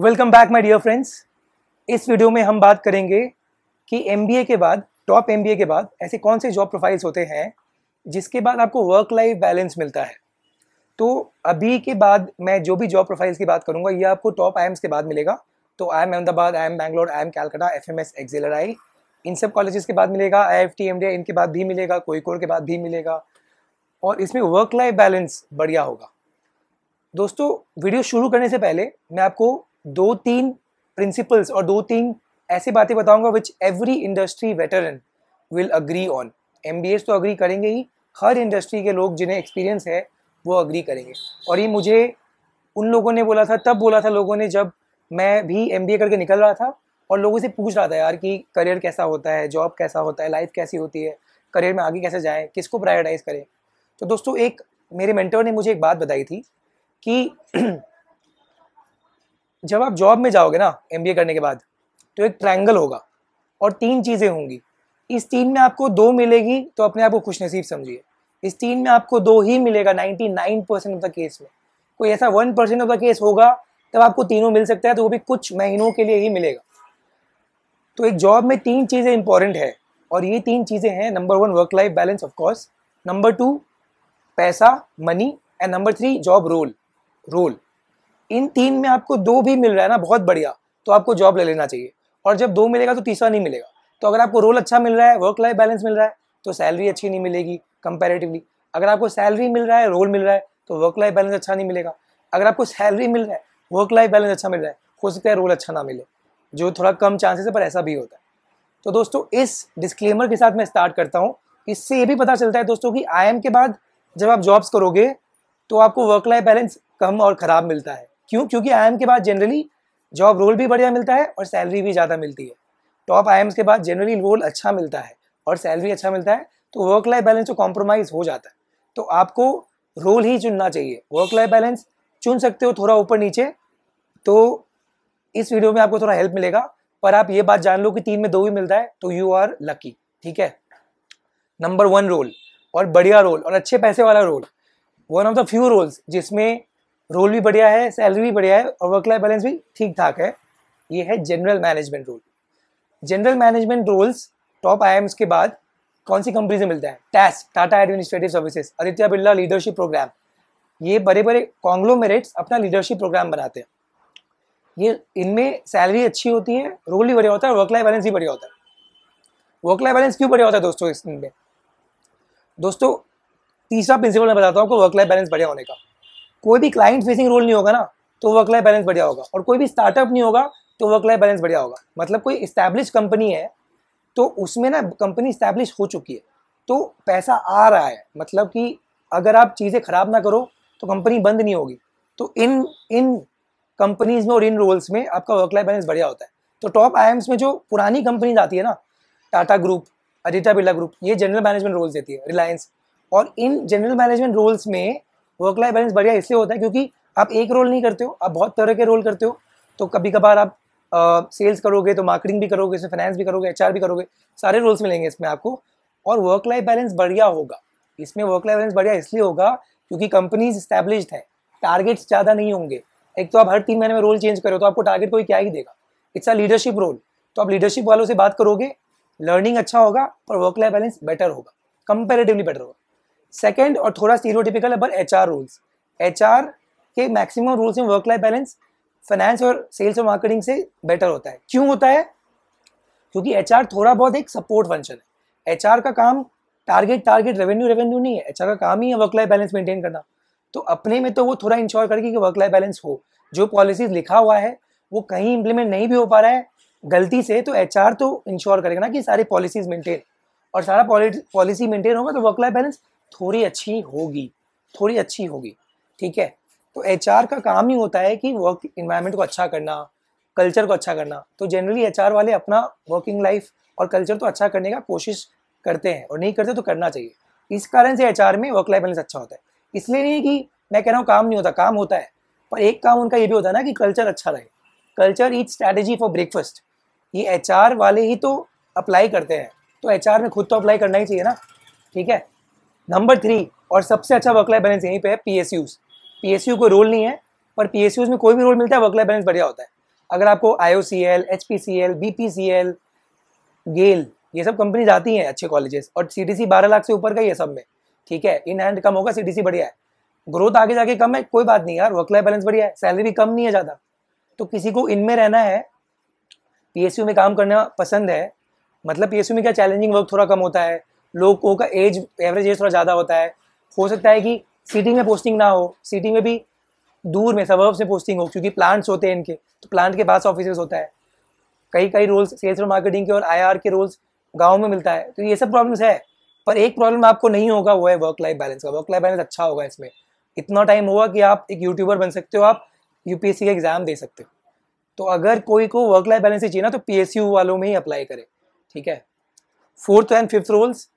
welcome back my dear friends इस video में हम बात करेंगे कि एम के बाद टॉप एम के बाद ऐसे कौन से जॉब प्रोफाइल्स होते हैं जिसके बाद आपको वर्क लाइफ बैलेंस मिलता है तो अभी के बाद मैं जो भी जॉब प्रोफाइल्स की बात करूंगा ये आपको टॉप आई के बाद मिलेगा तो I M Ahmedabad I M Bangalore I M Calcutta F M S I इन सब कॉलेजेस के बाद मिलेगा I F T M D इनके बाद भी मिलेगा कोर के बाद भी मिलेगा और इसमें वर्क लाइफ बैलेंस बढ़िया होगा दोस्तों वीडियो शुरू करने से पहले मैं आपको दो तीन प्रिंसिपल्स और दो तीन ऐसी बातें बताऊंगा which every industry veteran will agree on एम तो अग्री करेंगे ही हर इंडस्ट्री के लोग जिन्हें एक्सपीरियंस है वो अग्री करेंगे और ये मुझे उन लोगों ने बोला था तब बोला था लोगों ने जब मैं भी एम करके निकल रहा था और लोगों से पूछ रहा था यार कि करियर कैसा होता है जॉब कैसा होता है लाइफ कैसी होती है करियर में आगे कैसे जाएँ किसको प्रायोरिटाइज़ करें तो दोस्तों एक मेरे मेंटर ने मुझे एक बात बताई थी कि जब आप जॉब में जाओगे ना एम करने के बाद तो एक ट्रैंगल होगा और तीन चीज़ें होंगी इस तीन में आपको दो मिलेगी तो अपने आप को खुश नसीब समझिए इस तीन में आपको दो ही मिलेगा nine percent of the case में कोई ऐसा one percent of the case होगा तब आपको तीनों मिल सकता है तो वो भी कुछ महीनों के लिए ही मिलेगा तो एक जॉब में तीन चीज़ें इंपॉर्टेंट है और ये तीन चीज़ें हैं number one work life balance of course number two पैसा money and number three job role role इन तीन में आपको दो भी मिल रहा है ना बहुत बढ़िया तो आपको जॉब ले लेना चाहिए और जब दो मिलेगा तो तीसरा नहीं मिलेगा तो अगर आपको रोल अच्छा मिल रहा है वर्क लाइफ बैलेंस मिल रहा है तो सैलरी अच्छी नहीं मिलेगी कंपेरेटिवली अगर आपको सैलरी मिल रहा है रोल मिल रहा है तो वर्क लाइफ बैलेंस अच्छा नहीं मिलेगा अगर आपको सैलरी मिल रहा है वर्क लाइफ बैलेंस अच्छा मिल रहा है हो सकता है रोल अच्छा ना मिले जो थोड़ा कम चांसेस है पर ऐसा भी होता है तो दोस्तों इस डिस्क्लेमर के साथ मैं स्टार्ट करता हूँ इससे ये भी पता चलता है दोस्तों कि आई के बाद जब आप जॉब्स करोगे तो आपको वर्क लाइफ बैलेंस कम और ख़राब मिलता है क्यों क्योंकि आई के बाद जनरली जॉब रोल भी बढ़िया मिलता है और सैलरी भी ज़्यादा मिलती है टॉप आई के बाद जनरली रोल अच्छा मिलता है और सैलरी अच्छा मिलता है तो वर्क लाइफ बैलेंस तो कॉम्प्रोमाइज़ हो जाता है तो आपको रोल ही चुनना चाहिए वर्क लाइफ बैलेंस चुन सकते हो थोड़ा ऊपर नीचे तो इस वीडियो में आपको थोड़ा हेल्प मिलेगा पर आप ये बात जान लो कि तीन में दो ही मिलता है तो यू आर लकी ठीक है नंबर वन रोल और बढ़िया रोल और अच्छे पैसे वाला role one of the few roles जिसमें रोल भी बढ़िया है सैलरी भी बढ़िया है और वर्क लाइफ बैलेंस भी ठीक ठाक है ये है general management role general management roles top I के बाद कौन सी कंपनी से मिलता है TAS Tata administrative services Aditya Birla leadership programme ये बड़े बड़े कॉन्ग्लोमेरेट्स अपना लीडरशिप प्रोग्राम बनाते हैं ये इनमें सैलरी अच्छी होती है रोल भी बढ़िया होता है वर्क लाइफ बैलेंस भी बढ़िया होता है वर्क लाइफ बैलेंस क्यों बढ़िया होता है दोस्तों इसमें दोस्तों तीसरा प्रिंसिपल मैं बताता हूँ आपको वर्क लाइफ बैलेंस बढ़िया होने का कोई भी क्लाइंट फेसिंग रोल नहीं होगा ना तो वर्क लाइफ बैलेंस बढ़िया होगा और कोई भी स्टार्टअप नहीं होगा तो वर्क लाइफ बैलेंस बढ़िया होगा मतलब कोई इस्टेब्लिश कंपनी है तो उसमें ना कंपनी इस्टेब्लिश हो चुकी है तो पैसा आ रहा है मतलब कि अगर आप चीज़ें ख़राब ना करो तो कंपनी बंद नहीं होगी तो इन इन कंपनीज में और इन रोल्स में आपका वर्क लाइफ बैलेंस बढ़िया होता है तो टॉप आई में जो पुरानी कंपनीज आती है ना टाटा ग्रुप अडिटा बिरला ग्रुप ये जनरल मैनेजमेंट रोल्स देती है रिलायंस और इन जनरल मैनेजमेंट रोल्स में वर्क लाइफ बैलेंस बढ़िया इसलिए होता है क्योंकि आप एक रोल नहीं करते हो आप बहुत तरह के रोल करते हो तो कभी कभार आप सेल्स uh, करोगे तो मार्केटिंग भी करोगे इसमें फाइनेंस भी करोगे एचआर भी करोगे सारे रोल्स मिलेंगे इसमें आपको और वर्क लाइफ बैलेंस बढ़िया होगा इसमें वर्क लाइफ बैलेंस बढ़िया इसलिए होगा क्योंकि कंपनीज इस्टेब्लिश हैं टारगेट्स ज़्यादा नहीं होंगे एक तो आप हर तीन महीने में रोल चेंज करो तो आपको टारगेट कोई क्या ही देगा इट्स अ लीडरशिप रोल तो आप लीडरशिप वालों से बात करोगे लर्निंग अच्छा होगा और वर्क लाइफ बैलेंस बेटर होगा कंपेरेटिवली बेटर होगा सेकेंड और थोड़ा टिपिकल है but H rules H R के मैक्सिमम रूल्स में वर्क लाइफ बैलेंस फाइनेंस और सेल्स और मार्केटिंग से बेटर होता है क्यों होता है क्योंकि एच आर थोड़ा बहुत एक सपोर्ट फंक्शन है एच आर का काम टारगेट टारगेट रेवेन्यू रेवेन्यू नहीं है एच आर का काम ही है वर्क लाइफ बैलेंस मेंटेन करना तो अपने में तो वो थोड़ा इंश्योर करेगी कि वर्क लाइफ बैलेंस हो जो पॉलिसीज लिखा हुआ है वो कहीं इंप्लीमेंट नहीं भी हो पा रहा है गलती से तो एच आर तो इंश्योर करेगा ना कि सारी पॉलिसीज मेंटेन और सारा पॉलिसी मेंटेन होगा तो वर्क लाइफ बैलेंस थोड़ी अच्छी होगी थोड़ी अच्छी होगी ठीक है तो एच का काम ही होता है कि वर्क इन्वायरमेंट को अच्छा करना कल्चर को अच्छा करना तो जनरली एच वाले अपना वर्किंग लाइफ और कल्चर तो अच्छा करने का कोशिश करते हैं और नहीं करते तो करना चाहिए इस कारण से एच में वर्क लाइफ बैलेंस अच्छा होता है इसलिए नहीं कि मैं कह रहा हूँ काम नहीं होता काम होता है पर एक काम उनका ये भी होता है ना कि कल्चर अच्छा रहे culture is strategy for breakfast ये एच वाले ही तो अप्लाई करते हैं तो एच में खुद तो अप्लाई करना ही चाहिए ना ठीक है नंबर थ्री और सबसे अच्छा वर्क लाइफ बैलेंस यहीं पे है P S Us P S U कोई रोल नहीं है पर पी एस यूज में कोई भी रोल मिलता है वर्क लाइफ बैलेंस बढ़िया होता है अगर आपको I O C L H P C L B P C L GAIL ये सब कंपनीज आती हैं अच्छे कॉलेजेस और सी डी सी बारह लाख से ऊपर का ही है सब में ठीक है इन हैंड कम होगा सी डी सी बढ़िया है ग्रोथ आगे जाके कम है कोई बात नहीं यार वर्क लाइफ बैलेंस बढ़िया है सैलरी भी कम नहीं है ज़्यादा तो किसी को इनमें रहना है पी एस यू में काम करना पसंद है मतलब पी एस यू में क्या चैलेंजिंग वर्क थोड़ा कम होता है लोगों का एज एवरेज एज थोड़ा ज़्यादा होता है हो सकता है कि सिटी में पोस्टिंग ना हो सिटी में भी दूर में सबर्ब्स से पोस्टिंग हो क्योंकि प्लांट्स होते हैं इनके तो प्लांट के पास ऑफिस होता है कई कई रोल्स सेल्स और मार्केटिंग के और आई के रोल्स गाँव में मिलता है तो ये सब प्रॉब्लम्स है पर एक प्रॉब्लम आपको नहीं होगा वो है वर्क लाइफ बैलेंस का वर्क लाइफ बैलेंस अच्छा होगा इसमें इतना टाइम होगा कि आप एक यूट्यूबर बन सकते हो आप यूपीएससी का एग्ज़ाम दे सकते हो तो अगर कोई को वर्क लाइफ बैलेंस चाहिए ना तो पीएसयू वालों में ही अप्लाई करें ठीक है फोर्थ एंड फिफ्थ रोल्स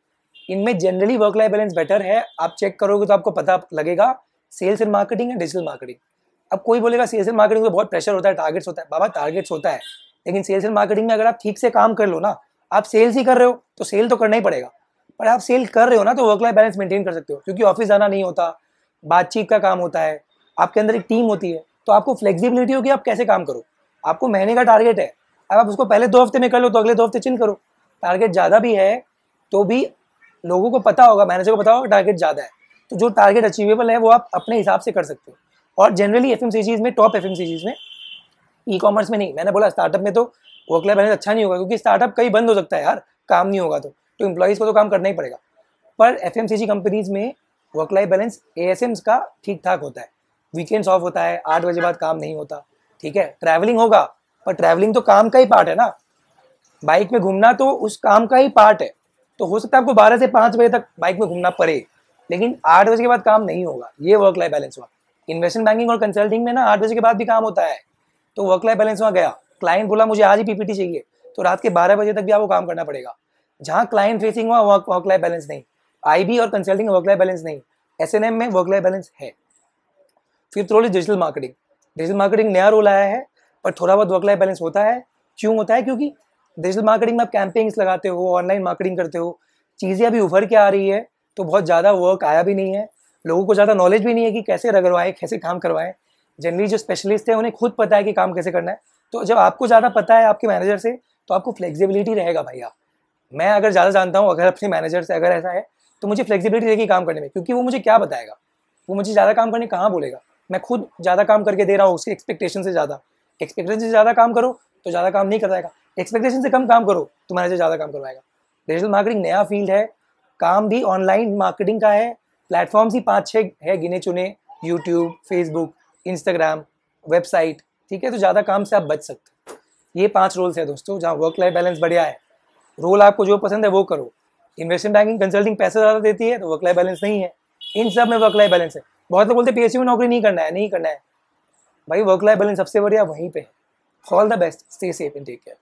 इनमें generally work life balance better है आप चेक करोगे तो आपको पता लगेगा sales and marketing and digital marketing अब कोई बोलेगा सेल्स एंड मार्केटिंग में बहुत प्रेशर होता है टारगेट्स होता है बाबा टारगेट्स होता है लेकिन सेल्स एंड मार्केटिंग में अगर आप ठीक से काम कर लो ना आप सेल्स ही कर रहे हो तो सेल तो करना ही पड़ेगा पर आप सेल कर रहे हो ना तो वर्क लाइफ बैलेंस मेंटेन कर सकते हो क्योंकि ऑफिस जाना नहीं होता बातचीत का काम होता है आपके अंदर एक टीम होती है तो आपको फ्लेक्सिबिलिटी होगी आप कैसे काम करो आपको महीने का टारगेट है अब आप उसको पहले दो हफ्ते में कर लो तो अगले दो हफ्ते चिल करो टारगेट ज़्यादा भी है तो भी लोगों को पता होगा मैनेजर को पता होगा टारगेट ज़्यादा है तो जो टारगेट अचीवेबल है वो आप अपने हिसाब से कर सकते हो और जनरली एफ में टॉप एफ में ई कॉमर्स में नहीं मैंने बोला स्टार्टअप में तो वर्क लाइफ बैलेंस अच्छा नहीं होगा क्योंकि स्टार्टअप कहीं बंद हो सकता है यार काम नहीं होगा तो तो एम्प्लॉयज़ को तो काम करना ही पड़ेगा पर एफ कंपनीज में वर्क लाइफ बैलेंस ए का ठीक ठाक होता है वीकेंड्स ऑफ होता है आठ बजे बाद काम नहीं होता ठीक है ट्रैवलिंग होगा पर ट्रैवलिंग तो काम का ही पार्ट है ना बाइक में घूमना तो उस काम का ही पार्ट है तो हो सकता है आपको बारह से पांच बजे तक बाइक में घूमना पड़े लेकिन आठ बजे के बाद काम नहीं होगा ये वर्क लाइफ बैलेंस हुआ इन्वेस्टमेंट बैंकिंग और कंसल्टिंग में ना आठ बजे के बाद भी काम होता है तो वर्क लाइफ बैलेंस वहाँ गया क्लाइंट बोला मुझे आज ही पीपीटी चाहिए तो रात के बारह बजे तक भी आपको काम करना पड़ेगा जहाँ क्लाइंट फेसिंग हुआ वर्क वर्क लाइफ बैलेंस नहीं आई और कंसल्टिंग वर्क लाइफ बैलेंस नहीं एस में वर्क लाइफ बैलेंस है फिर थोड़ी डिजिटल मार्केटिंग डिजिटल मार्केटिंग नया रोल आया है पर थोड़ा बहुत वर्क लाइफ बैलेंस होता है क्यों होता है क्योंकि डिजिटल मार्केटिंग में आप कैंपेन्स लगाते हो ऑनलाइन मार्केटिंग करते हो चीज़ें अभी उभर के आ रही है तो बहुत ज़्यादा वर्क आया भी नहीं है लोगों को ज़्यादा नॉलेज भी नहीं है कि कैसे रगड़वाएं कैसे काम करवाएं जनरली जो स्पेशलिस्ट है उन्हें खुद पता है कि काम कैसे करना है तो जब आपको ज़्यादा पता है आपके मैनेजर से तो आपको फ्लेक्सिबिलिटी रहेगा भैया मैं अगर ज़्यादा जानता हूँ अगर अपने मैनेजर से अगर ऐसा है तो मुझे फ्लेक्सिबिलिटी रहेगी काम करने में क्योंकि वो मुझे क्या बताएगा वो मुझे ज़्यादा काम करने कहाँ बोलेगा मैं खुद ज़्यादा काम करके दे रहा हूँ उसकी एक्सपेक्टेशन से ज़्यादा एक्सपेक्टेशन से ज़्यादा काम करो तो ज़्यादा काम नहीं कर पाएगा एक्सपेक्टेशन से कम काम करो तुम्हारे से ज़्यादा काम करवाएगा डिजिटल मार्केटिंग नया फील्ड है काम भी ऑनलाइन मार्केटिंग का है प्लेटफॉर्म्स ही पाँच छः है गिने चुने यूट्यूब फेसबुक इंस्टाग्राम वेबसाइट ठीक है तो ज़्यादा काम से आप बच सकते हो ये पाँच रोल्स है दोस्तों जहाँ वर्क लाइफ बैलेंस बढ़िया है रोल आपको जो पसंद है वो करो इन्वेस्टमेंट बैंकिंग कंसल्टिंग पैसा ज़्यादा देती है तो वर्क लाइफ बैलेंस नहीं है इन सब में वर्क लाइफ बैलेंस है बहुत लोग बोलते हैं पी में नौकरी नहीं करना है नहीं करना है भाई वर्क लाइफ बैलेंस सबसे बढ़िया वहीं पर है all the best stay safe and take care